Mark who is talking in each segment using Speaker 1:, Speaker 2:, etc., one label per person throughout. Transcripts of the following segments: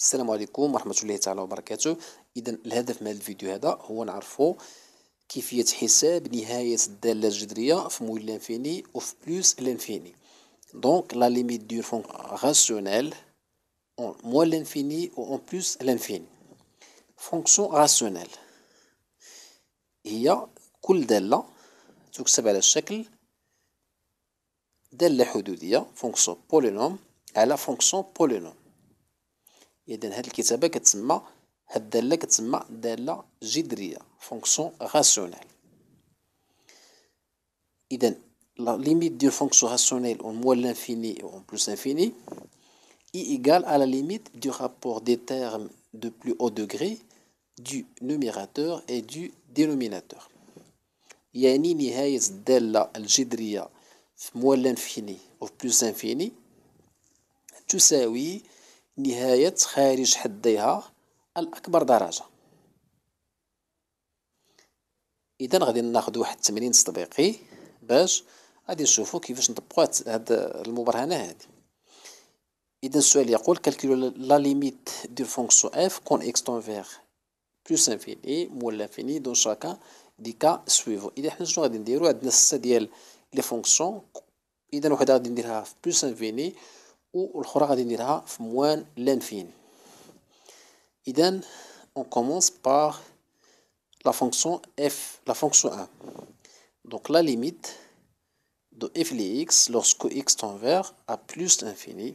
Speaker 1: السلام عليكم ورحمة الله تعالى وبركاته إذا الهدف من الفيديو هذا هو نعرفه كيفية حساب نهاية الدالة الجذرية في مول لانفيني وفي بلوس لانفيني دونك لا ليميت دو فون راسيونيل اون موان لانفيني و اون بلوس لانفيني فونكسيون راسيونيل هي كل دالة تكتب على شكل دالة حدودية فونكسيون بولينوم على فونكسيون بولينوم Et donc, il y a fonction rationnelle. La limite de la fonction rationnelle en moins l'infini ou en plus l'infini est égale à la limite du rapport des termes de plus haut degré du numérateur et du dénominateur. Il y a une limite de la fonction rationnelle en moins l'infini ou en plus l'infini. Tout ça, oui. نهاية خارج حديها الأكبر درجة إذا غادي ناخدو واحد التمرين تطبيقي باش غادي نشوفو كيفاش نطبقو هاد المبرهنة هادي إذا السؤال يقول كالكيلو لا ليميت دو فونكسيون اف كون اكس تنفيغ بلوس انفيني مول لانفيني دون شاكان دي كا سويفو إذا حنا شنو غادي نديرو عندنا ستة ديال لي فونكسيون إذا وحدة غادي نديرها في بلوس انفيني والاخرى غادي نديرها في موان لان فين اذا on commence par la fonction f la fonction 1 donc la limite de f les x lorsque x tend vers à plus l'infini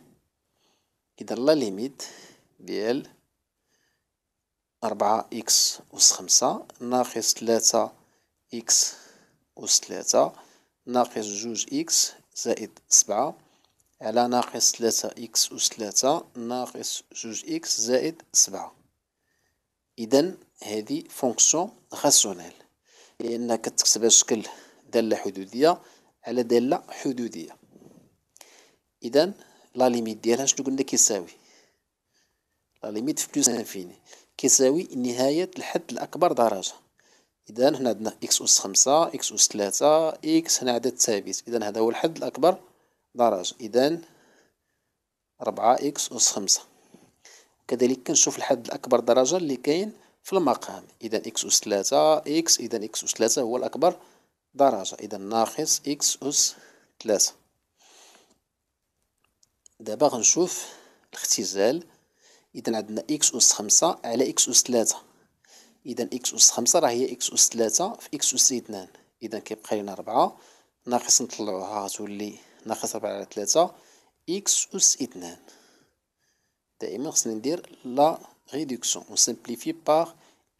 Speaker 1: اذا la limite ديال 4 x أس 5 ناقص 3 x أس 3 ناقص 2 x زائد 7 على ناقص ثلاثة إكس أس ثلاثة ناقص جوج إكس زائد سبعة إذا هذه فونكسيون غاسيونيل لأن كتكتبها شكل دالة حدودية على دالة حدودية إذا لا ليميت ديالها شنو قلنا كيساوي لا ليميت في بلوس انفيني كيساوي نهاية الحد الأكبر درجة إذا هنا عندنا إكس أس خمسة إكس أس ثلاثة إكس هنا عدد ثابت إذا هذا هو الحد الأكبر درجة إذن ربعة إكس أس خمسة كذلك كنشوف الحد الأكبر درجة اللي كاين في المقام إذن إكس أس ثلاثة إكس إذن إكس أس ثلاثة هو الأكبر درجة إذن ناقص إكس أس ثلاثة دابا غنشوف الاختزال إذن عندنا إكس أس خمسة على إكس أس ثلاثة إذن إكس أس خمسة راه هي إكس أس ثلاثة في إكس أس اثنان إذن كيبقى لينا ربعة ناقص نطلعوها تولي ناقص ربعة على تلاتة إكس أس اثنان دائما خصني ندير لا ريدكسيون ونسمبليفي باغ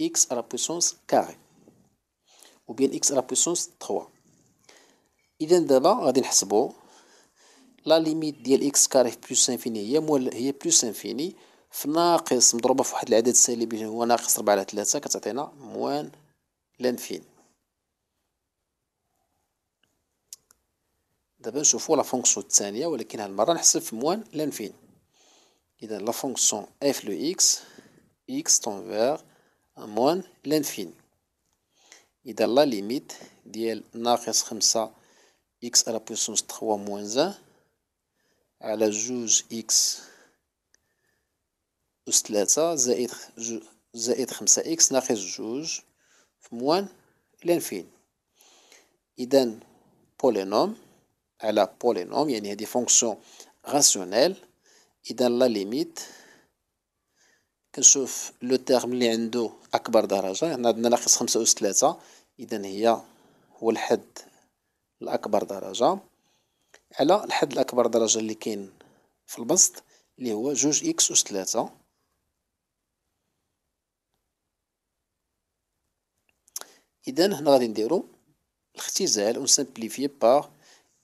Speaker 1: إكس على بويسونس كاري و بين إكس على بويسونس تخوا إذا دابا غادي نحسبو لا ليميت ديال إكس كاري في بلوس انفيني هي مول هي بلوس انفيني في ناقص مضروبة في واحد العدد سالب اللي هو ناقص ربعة على تلاتة كتعطينا موان لانفيني دابا نشوفو لا فونكسيون الثانيه ولكن هاد المره نحسب في موان لانفين اذا لا فونكسيون اف لو اكس اكس تنفير موان لانفين اذا لا ليميت ديال ناقص خمسة اكس على بويسونس تخوا موان زان على جوج اكس أس تلاتة زائد جو زائد خمسة اكس ناقص جوج في موان لانفين اذا بولينوم على بولينوم يعني هذه فونكسيون راسيونيل اذا لا ليميت كنشوف لو تيرم اللي عنده اكبر درجه هنا عندنا ناقص خمسة اس 3 اذا هي هو الحد الاكبر درجه على الحد الاكبر درجه اللي كاين في البسط اللي هو جوج اكس اس 3 اذا هنا غادي نديرو الاختزال سامبليفيي بار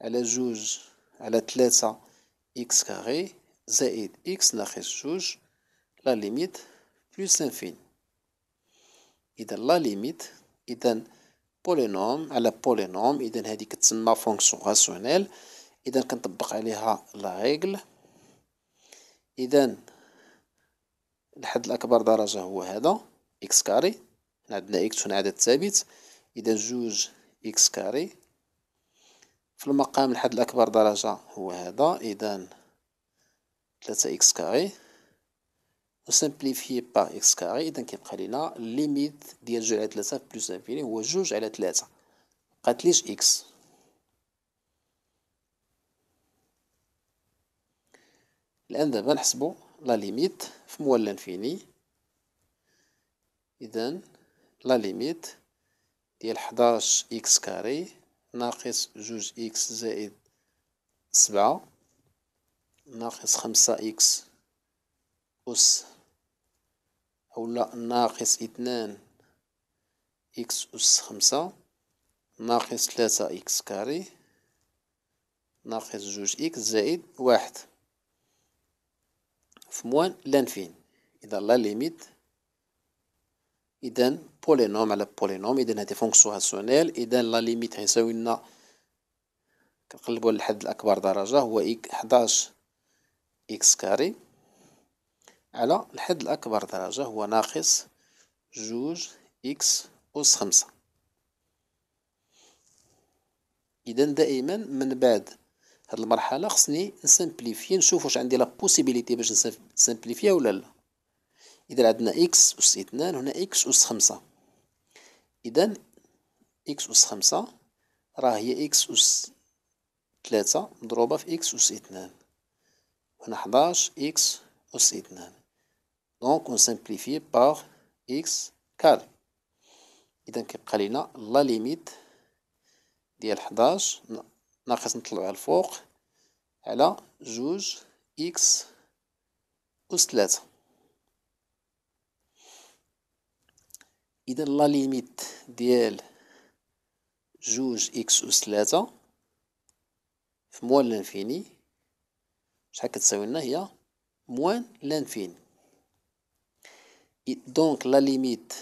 Speaker 1: على جوج على تلاتة إكس كاري زائد إكس ناقص جوج لا ليميت بلس انفيني إذا لا ليميت إذا بولينوم على بولينوم إذا هذه كتسمى فونكسيون راسيونيل إذا كنطبق عليها لا ريغل إذا الحد الأكبر درجة هو هذا إكس كاري عندنا إكس هنا عدد ثابت إذا جوج إكس كاري في المقام الحد الأكبر درجة هو هذا إذا تلاتة إكس كاري وسامبليفي با إكس كاري إذا كيبقى لينا ليميت ديال جوج على تلاتة بلوس انفيني هو جوج على تلاتة مبقاتليش إكس الآن دابا نحسبو لا ليميت في موال لانفيني إذا لا ليميت ديال حداش إكس كاري ناقص جوج إكس زائد سبعة ناقص خمسة إكس أس أولا ناقص اثنان إكس أس خمسة ناقص ثلاثة إكس كاري ناقص جوج إكس زائد واحد فموان لانفين إذا لا ليميت اذا بولينوم على بولينوم اذا هذه فونكسيون راسيونيل اذا لا ليميت غيساوي لنا كنقلبوا للحد الاكبر درجه هو 11 اكس كاري على الحد الاكبر درجه هو ناقص جوج اكس اس خمسة اذا دائما من بعد هاد المرحله خصني نسامبليفي نشوف واش عندي لا بوسيبيليتي باش نسامبليفيا ولا لا إذا عندنا إكس أس اثنان هنا إكس أس خمسة إذا إكس أس خمسة راه هي إكس أس ثلاثة مضروبة في إكس أس اثنان هنا حداش إكس أس اثنان دونك أون سامبليفي باغ إكس كار إذا كيبقى لينا لا ليميت ديال حداش ناقص نطلعوها الفوق على جوج إكس أس ثلاثة اذا لا ليميت ديال جوج اكس اس ثلاثة في موان لانفيني شحال كتساوي لنا هي موان لانفيني دونك لا ليميت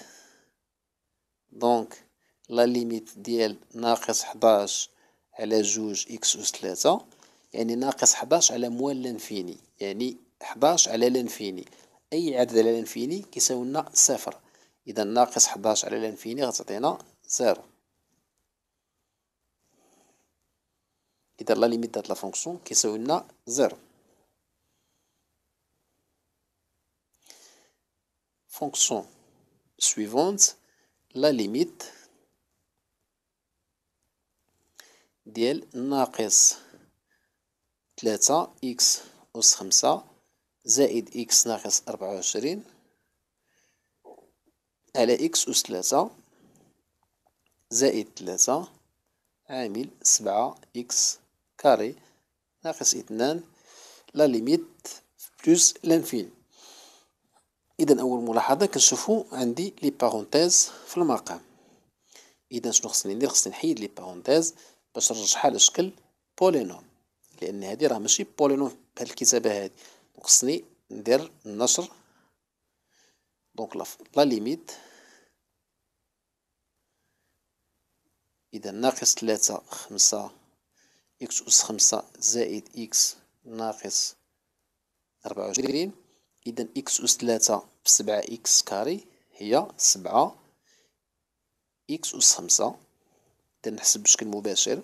Speaker 1: دونك لا ليميت ديال ناقص حداش على جوج اكس اس ثلاثة يعني ناقص حداش على موان لانفيني يعني حداش على لانفيني اي عدد على لانفيني كيساوي لنا صفر إذا ناقص حداش على الانفيني غتعطينا زيرو إذا لا ليميت ديال لا فونكسيون كيساوي لنا زيرو فونكسيون سويفونت لا ليميت ديال ناقص تلاتة إكس أس خمسة زائد إكس ناقص 24 على إكس أس ثلاثة زائد ثلاثة عامل سبعة إكس كاري ناقص اثنان لا ليميت بلوس لانفين إذا أول ملاحظة كنشوفو عندي لي بارونتيز في المقام إذا شنو خصني ندير خصني نحيد لي بارونتيز باش نرجعها لشكل بولينوم لأن هادي راه ماشي بولينوم بهاد الكتابة هادي خصني ندير النشر دونك لا ليميت إذا ناقص 3 خمسة إكس أس خمسة زائد إكس ناقص 24 إذا إكس أس في 7 إكس كاري هي سبعة إكس أس خمسة تنحسب بشكل مباشر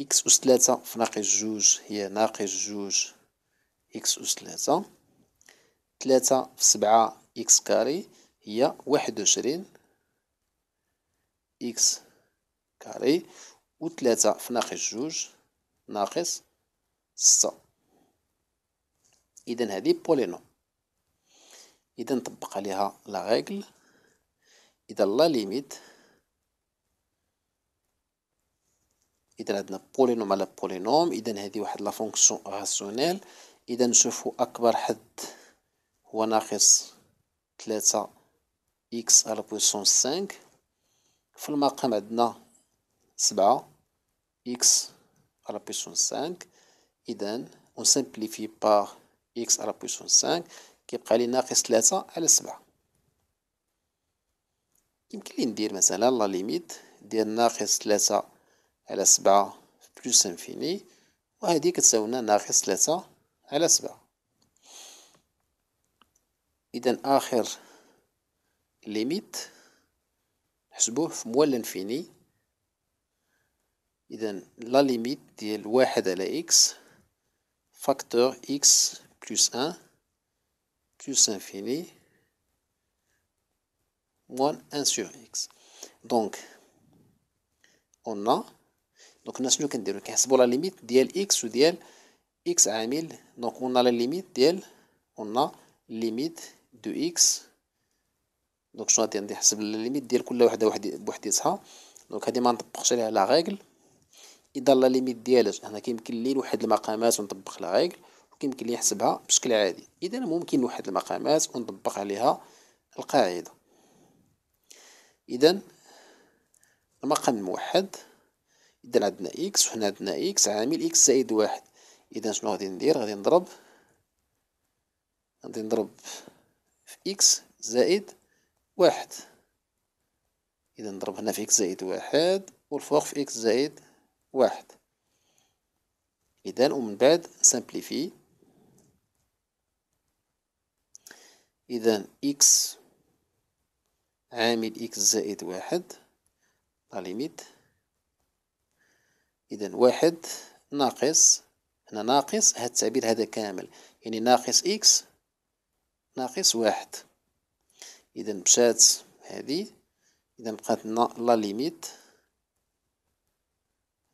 Speaker 1: إكس أس 3 في ناقص جوج هي ناقص جوج إكس أس 3 3 في سبعة إكس كاري هي واحد وعشرين إكس كاري وثلاثة في ناقص جوج ناقص ستة إذا هذه بولينوم إذا نطبق عليها لا غيكل إذا لا ليميت إذا عندنا بولينوم على بولينوم إذا هذه واحد لا فونكسيون راسيونيل إذا نشوفو أكبر حد هو ناقص تلاتة إكس على بويسون سانك في المقام عندنا سبعة إكس على بويسون سانك إذن ونسمبليفي باغ إكس على بويسون سانك كيبقى لي ناقص تلاتة على سبعة يمكن لي ندير مثلا لا ليميت ديال ناقص تلاتة على سبعة بلوس انفيني وهذه كتساوينا ناقص تلاتة على سبعة اذا اخر ليميت نحسبوه في موال الانفيني اذا لا ليميت ديال واحد على اكس فاكتور اكس بلس ان بلس انفيني موان ان سور اكس دونك اون دونك دونك شنو كنديرو كنحسبو لا ليميت ديال اكس وديال اكس عامل دونك اون لا ليميت ديال اون لا ليميت دو اكس دونك شنو غادي نحسب ليميت ديال كل وحده وحدي بوحديتها دونك هادي ما نطبقش عليها لا ريغل اذا لا ليميت ديالها هنا كيمكن لي نوحد المقامات ونطبق لا ريغل وكيمكن لي نحسبها بشكل عادي اذا ممكن نوحد المقامات ونطبق عليها القاعده اذا المقام الموحد اذا عندنا اكس وهنا عندنا اكس عامل اكس زائد واحد اذا شنو غادي ندير غادي نضرب غادي نضرب إكس زائد واحد إذا نضرب هنا في إكس زائد واحد والفوق في إكس زائد واحد إذا ومن بعد سامبليفي إذا إكس عامل إكس زائد واحد لا ليميت إذا واحد ناقص هنا ناقص هاد التعبير هذا كامل يعني ناقص إكس ناقص واحد إذا مشات هذه إذا بقات لا ليميت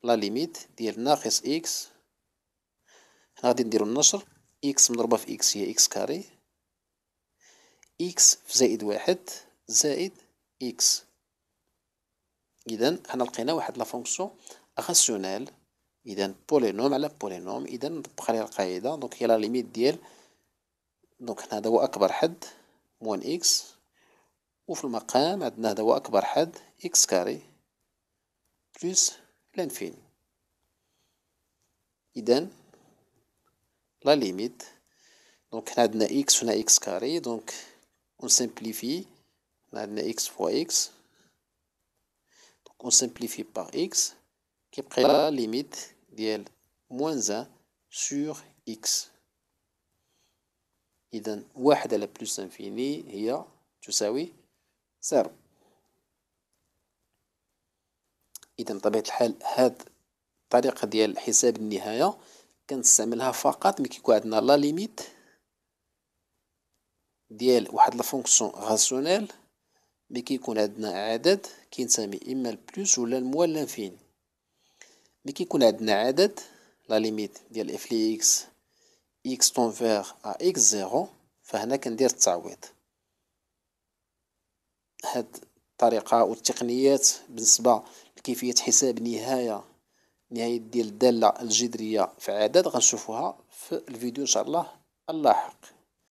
Speaker 1: لا ليميت ديال ناقص إكس حنا غادي نديرو النشر إكس مضروبة في إكس هي إكس كاري إكس في زائد واحد زائد إكس إذا حنا لقينا واحد لا فونكسيون راسيونيل إذا بولينوم على بولينوم إذا نطبق عليها القاعدة دونك هي لا ليميت ديال دونك هنا هذا هو اكبر حد موان اكس وفي المقام عندنا هذا هو اكبر حد اكس كاري بلس لانفيني اذا لا ليميت دونك هنا عندنا اكس هنا اكس كاري دونك اون سيمبليفي عندنا اكس فوا اكس دونك اون سيمبليفي بار اكس كيبقى لا ليميت ديال موان زان سور اكس إذا واحد على بلوس انفيني هي تساوي زيرو إذا بطبيعة الحال هاد الطريقة ديال حساب النهاية كنستعملها فقط ملي كيكون عندنا لا ليميت ديال واحد الفونكسيون غاسيونيل ملي كيكون عندنا عدد كينتمي اما البلوس ولا الموال لانفيني ملي كيكون عندنا عدد لا ليميت ديال اف لي اكس إكس تنفير على إكس زيرو فهنا كندير التعويض هاد الطريقة والتقنيات بالنسبة لكيفية حساب نهاية نهاية ديال الدالة الجذرية في عدد غنشوفوها في الفيديو إن شاء الله اللاحق